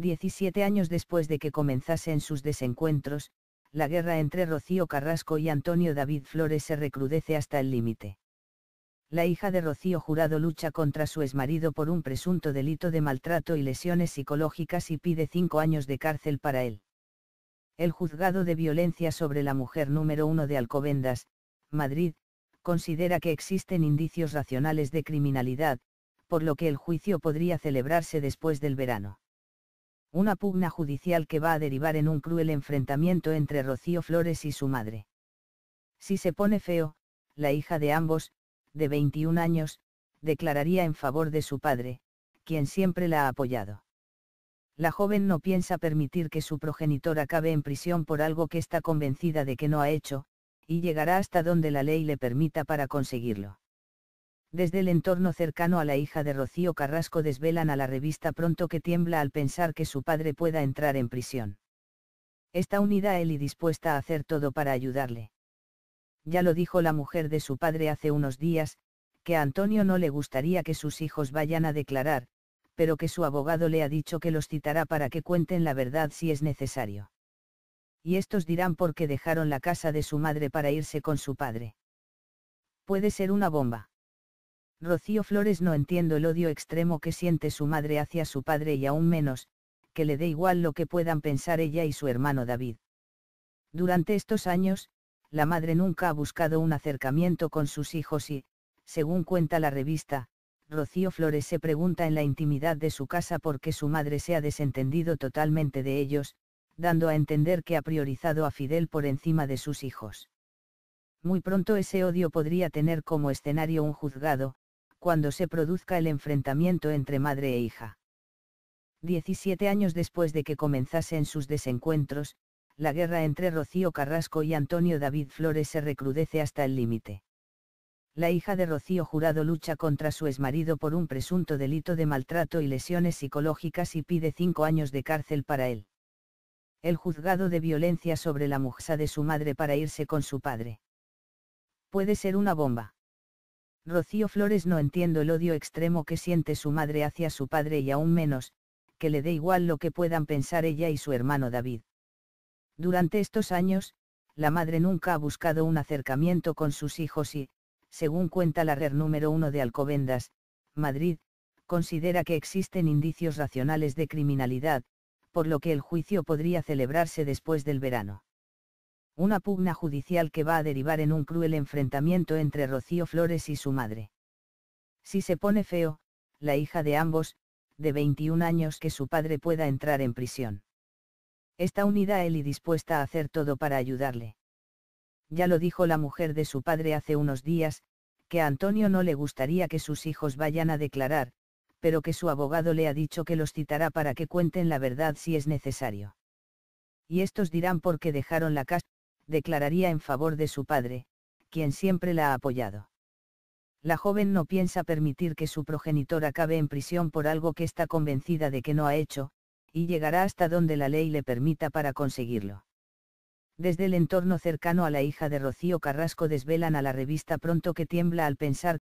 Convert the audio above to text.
17 años después de que comenzasen sus desencuentros, la guerra entre Rocío Carrasco y Antonio David Flores se recrudece hasta el límite. La hija de Rocío Jurado lucha contra su exmarido por un presunto delito de maltrato y lesiones psicológicas y pide cinco años de cárcel para él. El juzgado de violencia sobre la mujer número uno de Alcobendas, Madrid, considera que existen indicios racionales de criminalidad, por lo que el juicio podría celebrarse después del verano una pugna judicial que va a derivar en un cruel enfrentamiento entre Rocío Flores y su madre. Si se pone feo, la hija de ambos, de 21 años, declararía en favor de su padre, quien siempre la ha apoyado. La joven no piensa permitir que su progenitor acabe en prisión por algo que está convencida de que no ha hecho, y llegará hasta donde la ley le permita para conseguirlo. Desde el entorno cercano a la hija de Rocío Carrasco desvelan a la revista pronto que tiembla al pensar que su padre pueda entrar en prisión. Está unida a él y dispuesta a hacer todo para ayudarle. Ya lo dijo la mujer de su padre hace unos días, que a Antonio no le gustaría que sus hijos vayan a declarar, pero que su abogado le ha dicho que los citará para que cuenten la verdad si es necesario. Y estos dirán por qué dejaron la casa de su madre para irse con su padre. Puede ser una bomba Rocío Flores no entiendo el odio extremo que siente su madre hacia su padre y aún menos, que le dé igual lo que puedan pensar ella y su hermano David. Durante estos años, la madre nunca ha buscado un acercamiento con sus hijos y, según cuenta la revista, Rocío Flores se pregunta en la intimidad de su casa por qué su madre se ha desentendido totalmente de ellos, dando a entender que ha priorizado a Fidel por encima de sus hijos. Muy pronto ese odio podría tener como escenario un juzgado, cuando se produzca el enfrentamiento entre madre e hija. Diecisiete años después de que comenzasen sus desencuentros, la guerra entre Rocío Carrasco y Antonio David Flores se recrudece hasta el límite. La hija de Rocío Jurado lucha contra su exmarido por un presunto delito de maltrato y lesiones psicológicas y pide cinco años de cárcel para él. El juzgado de violencia sobre la mujer de su madre para irse con su padre. Puede ser una bomba. Rocío Flores no entiendo el odio extremo que siente su madre hacia su padre y aún menos, que le dé igual lo que puedan pensar ella y su hermano David. Durante estos años, la madre nunca ha buscado un acercamiento con sus hijos y, según cuenta la RER número 1 de Alcobendas, Madrid, considera que existen indicios racionales de criminalidad, por lo que el juicio podría celebrarse después del verano una pugna judicial que va a derivar en un cruel enfrentamiento entre Rocío Flores y su madre. Si se pone feo, la hija de ambos, de 21 años que su padre pueda entrar en prisión. Está unida él y dispuesta a hacer todo para ayudarle. Ya lo dijo la mujer de su padre hace unos días, que a Antonio no le gustaría que sus hijos vayan a declarar, pero que su abogado le ha dicho que los citará para que cuenten la verdad si es necesario. Y estos dirán por qué dejaron la casa declararía en favor de su padre, quien siempre la ha apoyado. La joven no piensa permitir que su progenitor acabe en prisión por algo que está convencida de que no ha hecho, y llegará hasta donde la ley le permita para conseguirlo. Desde el entorno cercano a la hija de Rocío Carrasco desvelan a la revista pronto que tiembla al pensar